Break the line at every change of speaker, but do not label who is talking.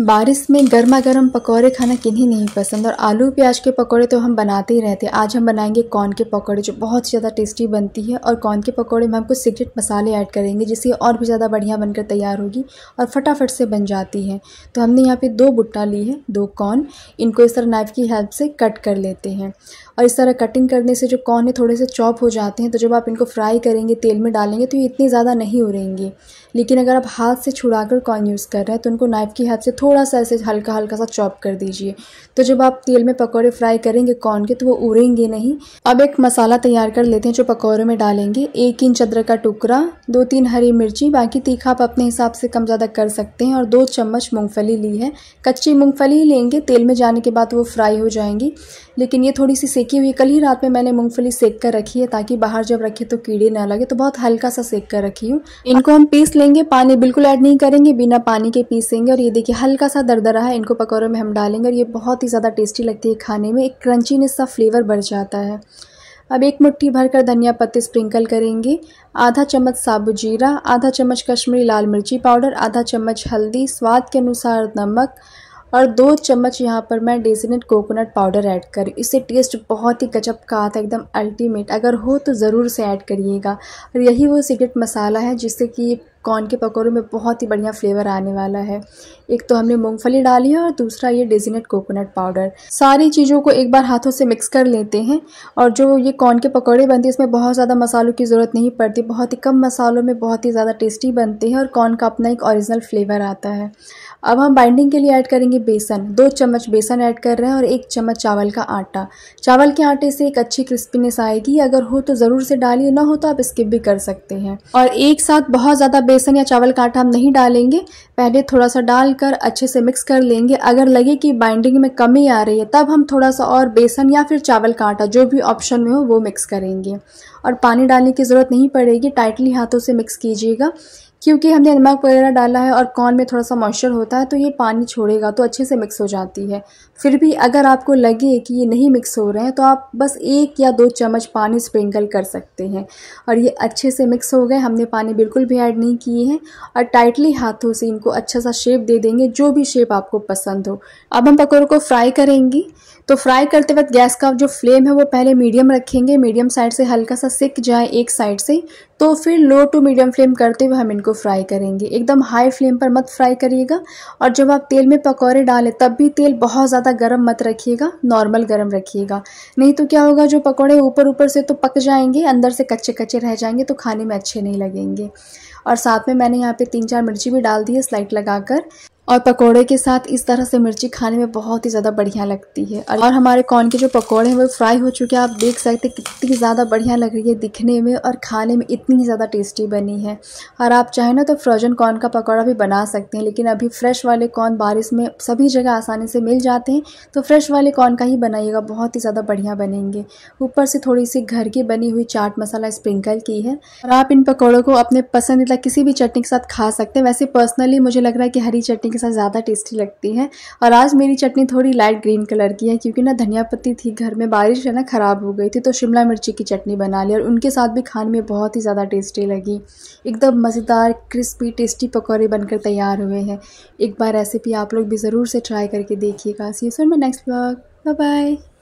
बारिश में गर्मा गर्म पकौड़े खाना किन्हीं नहीं पसंद और आलू प्याज के पकौड़े तो हम बनाते ही रहते हैं आज हम बनाएंगे कॉर्न के पकौड़े जो बहुत ज़्यादा टेस्टी बनती है और कॉर्न के पकौड़े में हम कुछ सीक्रेट मसाले ऐड करेंगे जिससे और भी ज़्यादा बढ़िया बनकर तैयार होगी और फटाफट से बन जाती है तो हमने यहाँ पर दो भुट्टा ली है दो कॉर्न इनको इस तरह नाइफ़ की हेल्प से कट कर लेते हैं और इस तरह कटिंग करने से जो कॉर्न है थोड़े से चॉप हो जाते हैं तो जब आप इनको फ्राई करेंगे तेल में डालेंगे तो ये इतने ज़्यादा नहीं उड़ेंगे लेकिन अगर आप हाथ से छुड़ा कॉर्न यूज़ कर रहे हैं तो उनको नाइफ़ की हेल्प से थोड़ा सा ऐसे हल्का हल्का सा चॉप कर दीजिए तो जब आप तेल में पकौड़े फ्राई करेंगे कॉर्न के तो वो उड़ेंगे नहीं अब एक मसाला तैयार कर लेते हैं जो पकौड़ों में डालेंगे एक इंच अदरक का टुकड़ा दो तीन हरी मिर्ची बाकी तीखा आप अपने हिसाब से कम ज़्यादा कर सकते हैं और दो चम्मच मूँगफली ली है कच्ची मूँगफली लेंगे तेल में जाने के बाद वो फ्राई हो जाएंगी लेकिन ये थोड़ी सी सेकी हुई कल ही रात में मैंने मूंगफली सेक कर रखी है ताकि बाहर जब रखे तो कीड़े ना लगे तो बहुत हल्का सा सेक कर रखी हूँ इनको हम पीस लेंगे पानी बिल्कुल ऐड नहीं करेंगे बिना पानी के पीसेंगे और ये देखिए हल्का सा दरदरा है इनको पकौड़ों में हम डालेंगे और ये बहुत ही ज़्यादा टेस्टी लगती है खाने में एक क्रंचीनेस सा फ्लेवर बढ़ जाता है अब एक मुट्ठी भरकर धनिया पत्ते स्प्रिंकल करेंगे आधा चम्मच साबुत जीरा आधा चम्मच कश्मीरी लाल मिर्ची पाउडर आधा चम्मच हल्दी स्वाद के अनुसार नमक और दो चम्मच यहाँ पर मैं डेजिनेट कोकोनट पाउडर ऐड कर इससे टेस्ट बहुत ही गजब का आता है एकदम अल्टीमेट अगर हो तो ज़रूर से ऐड करिएगा और यही वो सीक्रेट मसाला है जिससे कि कॉर्न के पकौड़ों में बहुत ही बढ़िया फ्लेवर आने वाला है एक तो हमने मूंगफली डाली है और दूसरा ये डेजिनेट कोकोनट पाउडर सारी चीज़ों को एक बार हाथों से मिक्स कर लेते हैं और जो ये कॉर्न के पकौड़े बनते हैं इसमें बहुत ज़्यादा मसालों की ज़रूरत नहीं पड़ती बहुत ही कम मसालों में बहुत ही ज़्यादा टेस्टी बनते हैं और कॉर्न का अपना एक ऑरिजिनल फ्लेवर आता है अब हम बाइंडिंग के लिए ऐड करेंगे बेसन दो चम्मच बेसन ऐड कर रहे हैं और एक चम्मच चावल का आटा चावल के आटे से एक अच्छी क्रिस्पीनेस आएगी अगर हो तो ज़रूर से डालिए ना हो तो आप स्किप भी कर सकते हैं और एक साथ बहुत ज़्यादा बेसन या चावल का आटा हम नहीं डालेंगे पहले थोड़ा सा डालकर अच्छे से मिक्स कर लेंगे अगर लगे कि बाइंडिंग में कमी आ रही है तब हम थोड़ा सा और बेसन या फिर चावल का आटा जो भी ऑप्शन में हो वो मिक्स करेंगे और पानी डालने की ज़रूरत नहीं पड़ेगी टाइटली हाथों से मिक्स कीजिएगा क्योंकि हमने नमक वगैरह डाला है और कॉर्न में थोड़ा सा मॉइस्चर होता है तो ये पानी छोड़ेगा तो अच्छे से मिक्स हो जाती है फिर भी अगर आपको लगे कि ये नहीं मिक्स हो रहे हैं तो आप बस एक या दो चम्मच पानी स्प्रिंकल कर सकते हैं और ये अच्छे से मिक्स हो गए हमने पानी बिल्कुल भी ऐड नहीं किए हैं और टाइटली हाथों से इनको अच्छा सा शेप दे देंगे जो भी शेप आपको पसंद हो अब हम पकौड़ों को फ्राई करेंगे तो फ्राई करते वक्त गैस का जो फ्लेम है वो पहले मीडियम रखेंगे मीडियम साइड से हल्का सा सिक जाए एक साइड से तो फिर लो टू मीडियम फ्लेम करते हुए हम इनको फ्राई करेंगे एकदम हाई फ्लेम पर मत फ्राई करिएगा और जब आप तेल में पकौड़े डालें तब भी तेल बहुत ज़्यादा गर्म मत रखिएगा नॉर्मल गर्म रखिएगा नहीं तो क्या होगा जो पकौड़े ऊपर ऊपर से तो पक जाएंगे अंदर से कच्चे कच्चे रह जाएंगे तो खाने में अच्छे नहीं लगेंगे और साथ में मैंने यहाँ पे तीन चार मिर्ची भी डाल दी है स्लाइट लगाकर और पकोड़े के साथ इस तरह से मिर्ची खाने में बहुत ही ज़्यादा बढ़िया लगती है और हमारे कॉर्न के जो पकोड़े हैं वो फ्राई हो चुके हैं आप देख सकते हैं कितनी ज़्यादा बढ़िया लग रही है दिखने में और खाने में इतनी ज़्यादा टेस्टी बनी है और आप चाहे ना तो फ्रोजन कॉर्न का पकौड़ा भी बना सकते हैं लेकिन अभी फ्रेश वाले कॉर्न बारिश में सभी जगह आसानी से मिल जाते हैं तो फ्रेश वाले कॉर्न का ही बनाइएगा बहुत ही ज़्यादा बढ़िया बनेंगे ऊपर से थोड़ी सी घर की बनी हुई चाट मसाला स्प्रिंकल की है और आप इन पकौड़ों को अपने पसंदीदा किसी भी चटनी के साथ खा सकते हैं वैसे पर्सनली मुझे लग रहा है कि हरी चटनी के साथ ज़्यादा टेस्टी लगती है और आज मेरी चटनी थोड़ी लाइट ग्रीन कलर की है क्योंकि ना धनिया पत्ती थी घर में बारिश है ना ख़राब हो गई थी तो शिमला मिर्ची की चटनी बना ली और उनके साथ भी खाने में बहुत ही ज़्यादा टेस्टी लगी एकदम मज़ेदार क्रिस्पी टेस्टी पकौड़े बनकर तैयार हुए हैं एक बार रेसिपी आप लोग भी ज़रूर से ट्राई करके देखिएगा सी फिर मैं नेक्स्ट ब्लॉग बाय बाय